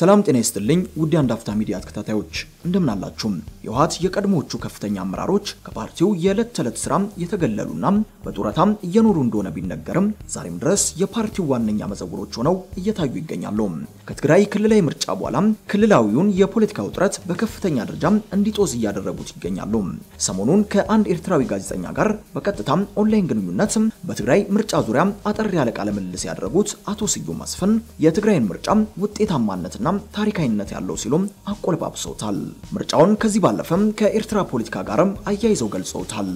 ሰላም ጤና ይስጥልኝ ውድ አንዳፍታ ሚዲያ ተከታታዮች እንደምን አላችሁም? የውሃት የቀድሞዎቹ ከፍተኛ አመራሮች ከፓርቲው የዕለት ተዕለት ስራ የተገለሉና በጡረታም እየኖሩ እንደሆነ ቢነገርም ዛሬም ድረስ የፓርቲው ዋነኛ መዘውሮች ሆነው እየታዩ ይገኛሉ። ከትግራይ ክልላዊ ምርጫ በኋላ ክልላዊውን የፖለቲካ ውጥረት በከፍተኛ ደረጃ እንዲጦዝ እያደረጉት ይገኛሉ። ሰሞኑን ከአንድ ኤርትራዊ ጋዜጠኛ ጋር በቀጥታም ኦንላይን ግንኙነት በትግራይ ምርጫ ዙሪያ አጠር ያለ ቃለ ምልልስ ያደረጉት አቶ ስዩም መስፍን የትግራይን ምርጫ ውጤታማነትና ታሪካዊነት ያለው ሲሉም አቆለባብሰውታል። ምርጫውን ከዚህ ባለፈም ከኤርትራ ፖለቲካ ጋርም አያይዘው ገልጸውታል።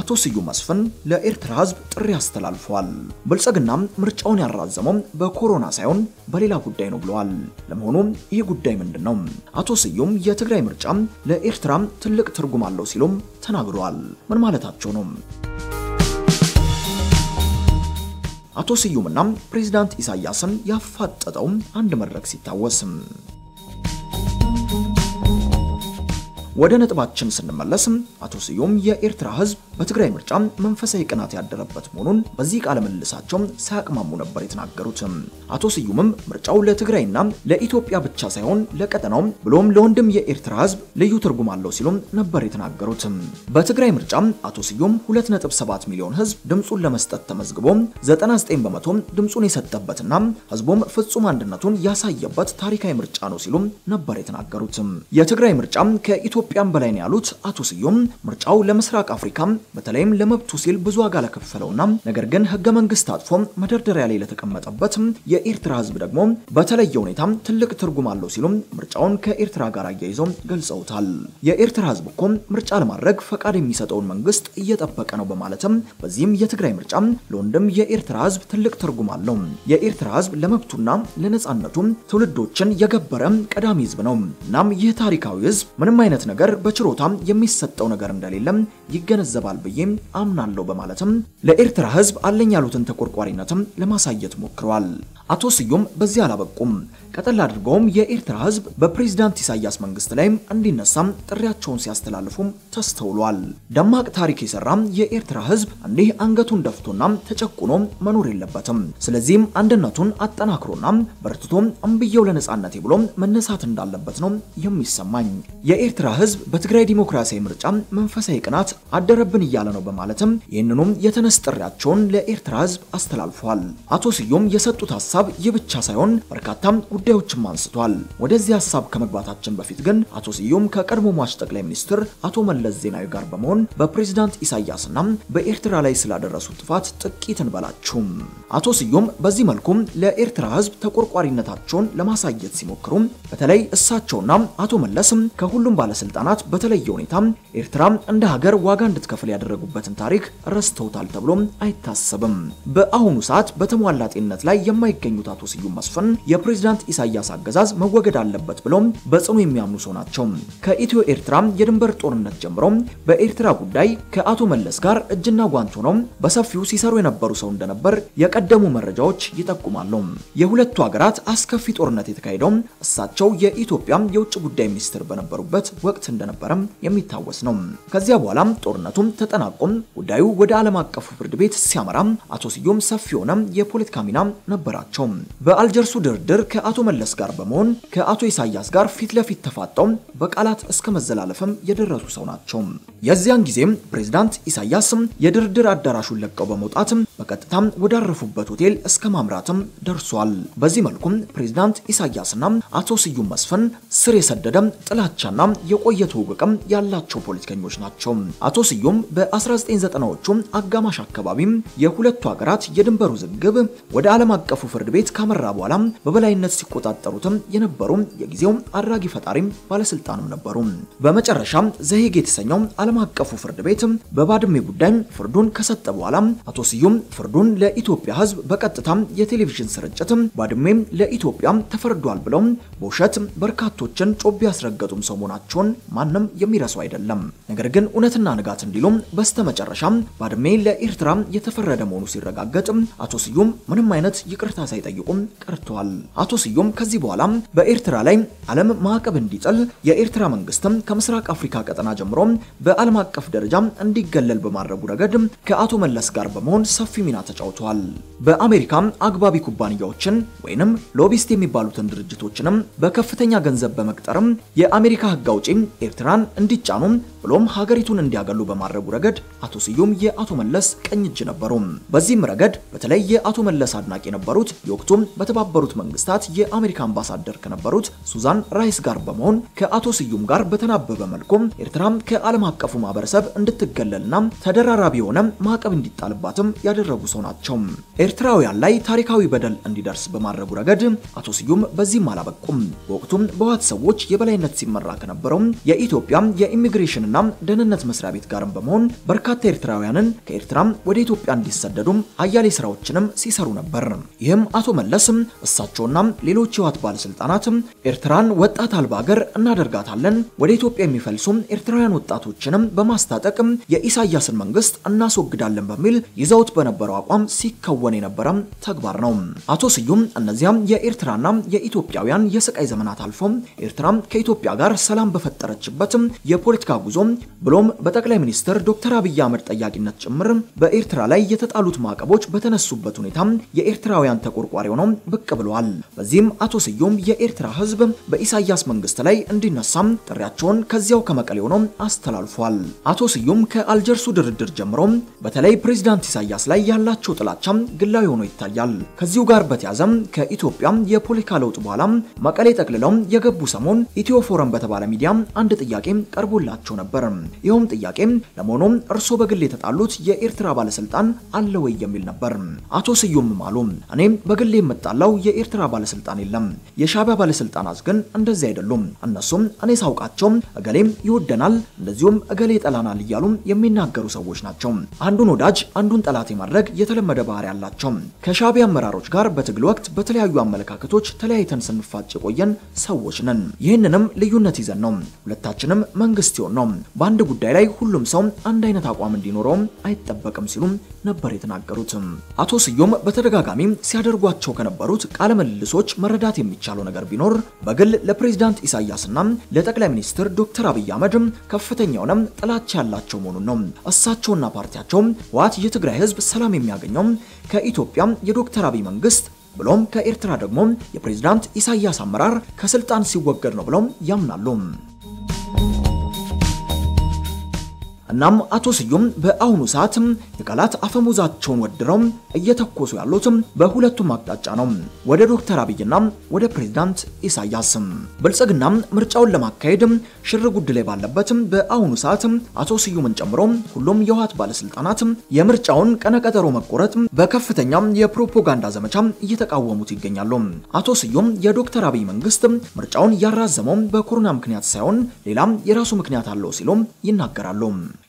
አቶ ስዩም መስፍን ለኤርትራ ህዝብ ጥሪ አስተላልፈዋል። ብልጽግናም ምርጫውን ያራዘመው በኮሮና ሳይሆን በሌላ ጉዳይ ነው ብለዋል። ለመሆኑ ይህ ጉዳይ ምንድን ነው? አቶ ስዩም የትግራይ ምርጫም ለኤርትራም ትልቅ ትርጉም አለው ሲሉም ተናግረዋል። ምን ማለታቸው ነው? አቶ ስዩምና ፕሬዚዳንት ኢሳያስን ያፋጠጠውም አንድ መድረክ ሲታወስም። ወደ ነጥባችን ስንመለስ አቶ ስዩም የኤርትራ ሕዝብ በትግራይ ምርጫ መንፈሳዊ ቅናት ያደረበት መሆኑን በዚህ ቃለ ምልልሳቸው ሳያቅማሙ ነበር የተናገሩት። አቶ ስዩምም ምርጫው ለትግራይና ለኢትዮጵያ ብቻ ሳይሆን ለቀጠናው ብሎም ለወንድም የኤርትራ ሕዝብ ልዩ ትርጉም አለው ሲሉም ነበር የተናገሩት። በትግራይ ምርጫ አቶ ስዩም 2.7 ሚሊዮን ሕዝብ ድምጹን ለመስጠት ተመዝግቦ 99 በመቶ ድምጹን የሰጠበትና ሕዝቡም ፍጹም አንድነቱን ያሳየበት ታሪካዊ ምርጫ ነው ሲሉም ነበር የተናገሩት። የትግራይ ምርጫ ከኢትዮ ከኢትዮጵያም በላይ ነው ያሉት አቶ ስዩም ምርጫው ለምስራቅ አፍሪካ በተለይም ለመብቱ ሲል ብዙ ዋጋ ለከፈለውና ነገር ግን ህገ መንግስት አጥፎ መደርደሪያ ላይ ለተቀመጠበት የኤርትራ ህዝብ ደግሞ በተለየ ሁኔታ ትልቅ ትርጉም አለው ሲሉ ምርጫውን ከኤርትራ ጋር አያይዘው ገልጸውታል። የኤርትራ ህዝብ እኮ ምርጫ ለማድረግ ፈቃድ የሚሰጠውን መንግስት እየጠበቀ ነው በማለትም በዚህም የትግራይ ምርጫ ለወንድም የኤርትራ ህዝብ ትልቅ ትርጉም አለው። የኤርትራ ህዝብ ለመብቱና ለነጻነቱ ትውልዶችን የገበረ ቀዳሚ ህዝብ ነው። እናም ይህ ታሪካዊ ህዝብ ምንም አይነት ነገር ነገር በችሮታም የሚሰጠው ነገር እንደሌለም ይገነዘባል ብዬም አምናለሁ በማለትም ለኤርትራ ሕዝብ አለኝ ያሉትን ተቆርቋሪነትም ለማሳየት ሞክረዋል። አቶ ስዩም በዚህ አላበቁም። ቀጠል አድርገውም የኤርትራ ሕዝብ በፕሬዝዳንት ኢሳያስ መንግስት ላይም እንዲነሳም ጥሪያቸውን ሲያስተላልፉም ተስተውሏል። ደማቅ ታሪክ የሰራም የኤርትራ ሕዝብ እንዲህ አንገቱን ደፍቶና ተጨቁኖ መኖር የለበትም። ስለዚህም አንድነቱን አጠናክሮና በርትቶ እምብየው ለነጻነቴ ብሎ መነሳት እንዳለበት ነው የሚሰማኝ። የኤርትራ ህዝብ በትግራይ ዲሞክራሲያዊ ምርጫ መንፈሳዊ ቅናት አደረብን እያለ ነው በማለትም ይህንኑም የተነስ ጥሪያቸውን ለኤርትራ ህዝብ አስተላልፏል። አቶ ስዩም የሰጡት ሀሳብ ይህ ብቻ ሳይሆን በርካታ ጉዳዮችም አንስቷል። ወደዚህ ሀሳብ ከመግባታችን በፊት ግን አቶ ስዩም ከቀድሞ ሟች ጠቅላይ ሚኒስትር አቶ መለስ ዜናዊ ጋር በመሆን በፕሬዝዳንት ኢሳያስና በኤርትራ ላይ ስላደረሱ ጥፋት ጥቂት እንበላችሁም። አቶ ስዩም በዚህ መልኩም ለኤርትራ ህዝብ ተቆርቋሪነታቸውን ለማሳየት ሲሞክሩ በተለይ እሳቸውና አቶ መለስም ከሁሉም ባለስልጣ ባለስልጣናት በተለየ ሁኔታ ኤርትራ እንደ ሀገር ዋጋ እንድትከፍል ያደረጉበትን ታሪክ ረስተውታል ተብሎም አይታሰብም። በአሁኑ ሰዓት በተሟላ ጤንነት ላይ የማይገኙት አቶ ስዩም መስፍን የፕሬዝዳንት ኢሳያስ አገዛዝ መወገድ አለበት ብሎም በጽኑ የሚያምኑ ሰው ናቸው። ከኢትዮ ኤርትራ የድንበር ጦርነት ጀምሮ በኤርትራ ጉዳይ ከአቶ መለስ ጋር እጅና ጓንት ሆነው በሰፊው ሲሰሩ የነበሩ ሰው እንደነበር የቀደሙ መረጃዎች ይጠቁማሉ። የሁለቱ ሀገራት አስከፊ ጦርነት የተካሄደው እሳቸው የኢትዮጵያ የውጭ ጉዳይ ሚኒስትር በነበሩበት ወቅት ወቅት እንደነበረም የሚታወስ ነው። ከዚያ በኋላም ጦርነቱም ተጠናቆም ጉዳዩ ወደ ዓለም አቀፉ ፍርድ ቤት ሲያመራም አቶ ስዩም ሰፊ የሆነ የፖለቲካ ሚና ነበራቸው። በአልጀርሱ ድርድር ከአቶ መለስ ጋር በመሆን ከአቶ ኢሳያስ ጋር ፊት ለፊት ተፋጠው በቃላት እስከ መዘላለፍም የደረሱ ሰው ናቸው። የዚያን ጊዜም ፕሬዝዳንት ኢሳያስም የድርድር አዳራሹን ለቀው በመውጣት በቀጥታም ወዳረፉበት ሆቴል እስከ ማምራትም ደርሷል። በዚህ መልኩም ፕሬዝዳንት ኢሳያስና አቶ ስዩም መስፍን ስር የሰደደ ጥላቻና የቆ የቆየ ትውውቅም ያላቸው ፖለቲከኞች ናቸው። አቶ ስዩም በ1990ዎቹ አጋማሽ አካባቢም የሁለቱ ሀገራት የድንበር ውዝግብ ወደ ዓለም አቀፉ ፍርድ ቤት ካመራ በኋላ በበላይነት ሲቆጣጠሩትም የነበሩ የጊዜው አድራጊ ፈጣሪም ባለስልጣንም ነበሩ። በመጨረሻ ዘሄግ የተሰኘው ዓለም አቀፉ ፍርድ ቤት በባድሜ ጉዳይ ፍርዱን ከሰጠ በኋላ አቶ ስዩም ፍርዱን ለኢትዮጵያ ሕዝብ በቀጥታ የቴሌቪዥን ስርጭት ባድሜም ለኢትዮጵያ ተፈርዷል ብለው በውሸት በርካቶችን ጮቤ ያስረገጡም ሰው መሆናቸውን ማንም የሚረሳው አይደለም። ነገር ግን እውነትና ንጋት እንዲሉም በስተመጨረሻም ባድሜ ለኤርትራ የተፈረደ መሆኑ ሲረጋገጥ አቶ ስዩም ምንም አይነት ይቅርታ ሳይጠይቁም ቀርተዋል። አቶ ስዩም ከዚህ በኋላ በኤርትራ ላይ ዓለም ማዕቀብ እንዲጥል የኤርትራ መንግስትም ከምስራቅ አፍሪካ ቀጠና ጀምሮ በዓለም አቀፍ ደረጃ እንዲገለል በማድረጉ ረገድ ከአቶ መለስ ጋር በመሆን ሰፊ ሚና ተጫውተዋል። በአሜሪካ አግባቢ ኩባንያዎችን ወይንም ሎቢስት የሚባሉትን ድርጅቶችንም በከፍተኛ ገንዘብ በመቅጠርም የአሜሪካ ህግ አውጪ ኤርትራን እንዲጫኑም ብሎም ሀገሪቱን እንዲያገሉ በማድረጉ ረገድ አቶ ስዩም የአቶ መለስ ቀኝ እጅ ነበሩ። በዚህም ረገድ በተለይ የአቶ መለስ አድናቂ የነበሩት የወቅቱም በተባበሩት መንግስታት የአሜሪካ አምባሳደር ከነበሩት ሱዛን ራይስ ጋር በመሆን ከአቶ ስዩም ጋር በተናበበ መልኩም ኤርትራም ከዓለም አቀፉ ማህበረሰብ እንድትገለልና ተደራራቢ የሆነ ማዕቀብ እንዲጣልባትም ያደረጉ ሰው ናቸው። ኤርትራውያን ላይ ታሪካዊ በደል እንዲደርስ በማድረጉ ረገድ አቶ ስዩም በዚህም አላበቁም። በወቅቱም በህወሓት ሰዎች የበላይነት ሲመራ ከነበረው የኢትዮጵያ የኢሚግሬሽንና ደህንነት መስሪያ ቤት ጋርም በመሆን በርካታ ኤርትራውያንን ከኤርትራም ወደ ኢትዮጵያ እንዲሰደዱም አያሌ ስራዎችንም ሲሰሩ ነበር። ይህም አቶ መለስም እሳቸውና ሌሎች የህወሓት ባለስልጣናት ኤርትራን ወጣት አልባ ሀገር እናደርጋታለን፣ ወደ ኢትዮጵያ የሚፈልሱም ኤርትራውያን ወጣቶችንም በማስታጠቅም የኢሳያስን መንግስት እናስወግዳለን በሚል ይዘውት በነበረው አቋም ሲከወን የነበረ ተግባር ነው። አቶ ስዩም እነዚያም የኤርትራና የኢትዮጵያውያን የስቃይ ዘመናት አልፎ ኤርትራ ከኢትዮጵያ ጋር ሰላም በፈጠረችበት የፖለቲካ ጉዞ ተያይዞም ብሎም በጠቅላይ ሚኒስትር ዶክተር አብይ አህመድ ጠያቂነት ጭምር በኤርትራ ላይ የተጣሉት ማዕቀቦች በተነሱበት ሁኔታ የኤርትራውያን ተቆርቋሪ ሆነው ብቅ ብለዋል። በዚህም አቶ ስዩም የኤርትራ ህዝብ በኢሳያስ መንግስት ላይ እንዲነሳም ጥሪያቸውን ከዚያው ከመቀሌ ሆነው አስተላልፏል። አቶ ስዩም ከአልጀርሱ ድርድር ጀምሮ በተለይ ፕሬዝዳንት ኢሳያስ ላይ ያላቸው ጥላቻ ግላዊ ሆኖ ይታያል። ከዚሁ ጋር በተያዘም ከኢትዮጵያ የፖለቲካ ለውጥ በኋላ መቀሌ ጠቅልለው የገቡ ሰሞን ኢትዮ ፎረም በተባለ ሚዲያ አንድ ጥያቄ ቀርቦላቸው ነበር። ነበር። ይኸውም ጥያቄ ለመሆኑም እርሶ በግል የተጣሉት የኤርትራ ባለስልጣን አለ ወይ የሚል ነበር። አቶ ስዩም አሉ እኔም በግል የምጣላው የኤርትራ ባለስልጣን የለም። የሻቢያ ባለስልጣናት ግን እንደዚህ አይደሉም። እነሱም እኔ ሳውቃቸው እገሌም ይወደናል፣ እንደዚሁም እገሌ ጠላናል እያሉ የሚናገሩ ሰዎች ናቸው። አንዱን ወዳጅ አንዱን ጠላት የማድረግ የተለመደ ባህሪ አላቸው። ከሻቢያ አመራሮች ጋር በትግል ወቅት በተለያዩ አመለካከቶች ተለያይተን ስንፋጭ የቆየን ሰዎች ነን። ይህንንም ልዩነት ይዘን ነው ሁለታችንም መንግስት ይሆን ነው በአንድ ጉዳይ ላይ ሁሉም ሰው አንድ አይነት አቋም እንዲኖረውም አይጠበቅም ሲሉም ነበር የተናገሩት። አቶ ስዩም በተደጋጋሚ ሲያደርጓቸው ከነበሩት ቃለ ምልልሶች መረዳት የሚቻለው ነገር ቢኖር በግል ለፕሬዝዳንት ኢሳያስና ለጠቅላይ ሚኒስትር ዶክተር አብይ አህመድ ከፍተኛውነ ጥላቻ ያላቸው መሆኑን ነው። እሳቸውና ፓርቲያቸው ህወሓት የትግራይ ህዝብ ሰላም የሚያገኘው ከኢትዮጵያ የዶክተር አብይ መንግስት ብሎም ከኤርትራ ደግሞ የፕሬዝዳንት ኢሳያስ አመራር ከስልጣን ሲወገድ ነው ብለው ያምናሉ። እናም አቶ ስዩም በአሁኑ ሰዓት የቃላት አፈሙዛቸውን ወድረው እየተኮሱ ያሉት በሁለቱም አቅጣጫ ነው፣ ወደ ዶክተር አብይና ወደ ፕሬዝዳንት ኢሳያስ። ብልጽግና ምርጫውን ለማካሄድ ሽር ጉድ ላይ ባለበት በአሁኑ ሰዓት አቶ ስዩምን ጨምሮ ሁሉም የውሃት ባለስልጣናት የምርጫውን ቀነቀጠሮ መቆረጥ በከፍተኛ የፕሮፓጋንዳ ዘመቻ እየተቃወሙት ይገኛሉ። አቶ ስዩም የዶክተር አብይ መንግስት ምርጫውን ያራዘመው በኮሮና ምክንያት ሳይሆን ሌላም የራሱ ምክንያት አለው ሲሉ ይናገራሉ።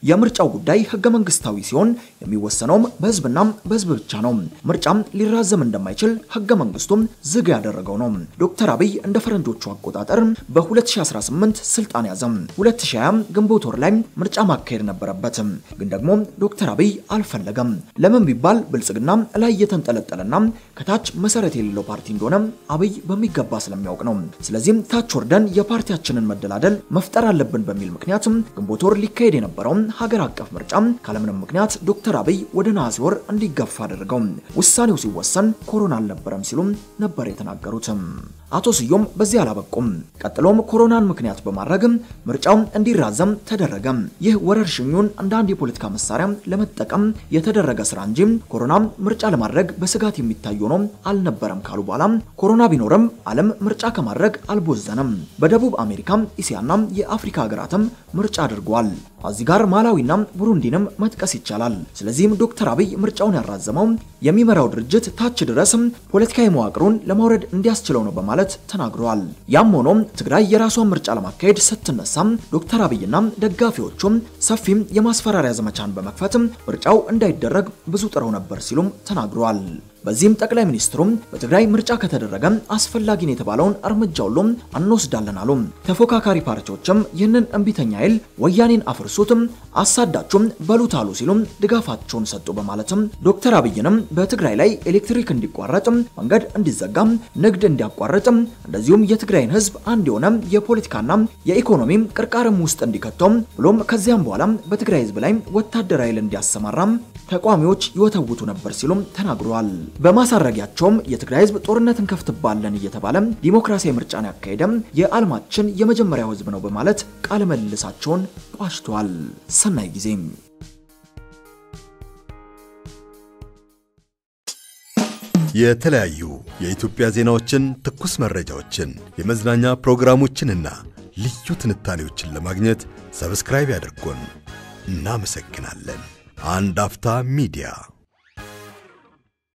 የምርጫው ጉዳይ ህገ መንግስታዊ ሲሆን የሚወሰነውም በህዝብና በህዝብ ብቻ ነው። ምርጫም ሊራዘም እንደማይችል ህገ መንግስቱም ዝግ ያደረገው ነው። ዶክተር አብይ እንደ ፈረንጆቹ አቆጣጠር በ2018 ስልጣን ያዘም። 2020 ግንቦት ወር ላይ ምርጫ ማካሄድ ነበረበት፣ ግን ደግሞ ዶክተር አብይ አልፈለገም። ለምን ቢባል ብልጽግና ላይ እየተንጠለጠለና ከታች መሰረት የሌለው ፓርቲ እንደሆነ አብይ በሚገባ ስለሚያውቅ ነው። ስለዚህም ታች ወርደን የፓርቲያችንን መደላደል መፍጠር አለብን በሚል ምክንያት ግንቦት ወር ሊካሄድ የነበረውም ሀገር አቀፍ ምርጫ ካለምንም ምክንያት ዶክተር አብይ ወደ ነሐሴ ወር እንዲገፋ አደረገው። ውሳኔው ሲወሰን ኮሮና አልነበረም ሲሉም ነበር የተናገሩትም። አቶ ስዩም በዚህ አላበቁም። ቀጥሎም ኮሮናን ምክንያት በማድረግም ምርጫው እንዲራዘም ተደረገ። ይህ ወረርሽኙን እንደ አንድ የፖለቲካ መሳሪያ ለመጠቀም የተደረገ ስራ እንጂ ኮሮና ምርጫ ለማድረግ በስጋት የሚታይ ሆኖ አልነበረም ካሉ በኋላ ኮሮና ቢኖርም ዓለም ምርጫ ከማድረግ አልቦዘነም። በደቡብ አሜሪካ፣ እስያና የአፍሪካ ሀገራትም ምርጫ አድርገዋል። እዚህ ጋር ማላዊና ቡሩንዲንም መጥቀስ ይቻላል። ስለዚህም ዶክተር አብይ ምርጫውን ያራዘመው የሚመራው ድርጅት ታች ድረስ ፖለቲካዊ መዋቅሩን ለማውረድ እንዲያስችለው ነው በማለት በማለት ተናግረዋል። ያም ሆኖም ትግራይ የራሷን ምርጫ ለማካሄድ ስትነሳም ዶክተር አብይና ደጋፊዎቹም ሰፊም የማስፈራሪያ ዘመቻን በመክፈትም ምርጫው እንዳይደረግ ብዙ ጥረው ነበር ሲሉም ተናግረዋል። በዚህም ጠቅላይ ሚኒስትሩ በትግራይ ምርጫ ከተደረገ አስፈላጊ የተባለውን እርምጃ ሁሉ እንወስዳለን አሉ። ተፎካካሪ ፓርቲዎችም ይህንን እምቢተኛ ኃይል ወያኔን አፍርሱትም፣ አሳዳችሁም በሉት አሉ ሲሉ ድጋፋቸውን ሰጡ በማለትም ዶክተር አብይንም በትግራይ ላይ ኤሌክትሪክ እንዲቋረጥ፣ መንገድ እንዲዘጋም፣ ንግድ እንዲያቋረጥም እንደዚሁም የትግራይን ህዝብ አንድ የሆነ የፖለቲካና የኢኮኖሚ ቅርቃርም ውስጥ እንዲከተው ብሎም ከዚያም በኋላ በትግራይ ህዝብ ላይ ወታደራዊ ኃይል እንዲያሰማራም ተቋሚዎች ይወተውቱ ነበር ሲሉም ተናግረዋል። በማሳረጊያቸውም የትግራይ ህዝብ ጦርነት እንከፍትባለን እየተባለ ዲሞክራሲያዊ ምርጫን ያካሄደም የዓለማችን የመጀመሪያው ህዝብ ነው በማለት ቃለ መልሳቸውን ቋጭተዋል። ሰናይ ጊዜም የተለያዩ የኢትዮጵያ ዜናዎችን፣ ትኩስ መረጃዎችን፣ የመዝናኛ ፕሮግራሞችንና ልዩ ትንታኔዎችን ለማግኘት ሰብስክራይብ ያድርጉን። እናመሰግናለን። and after media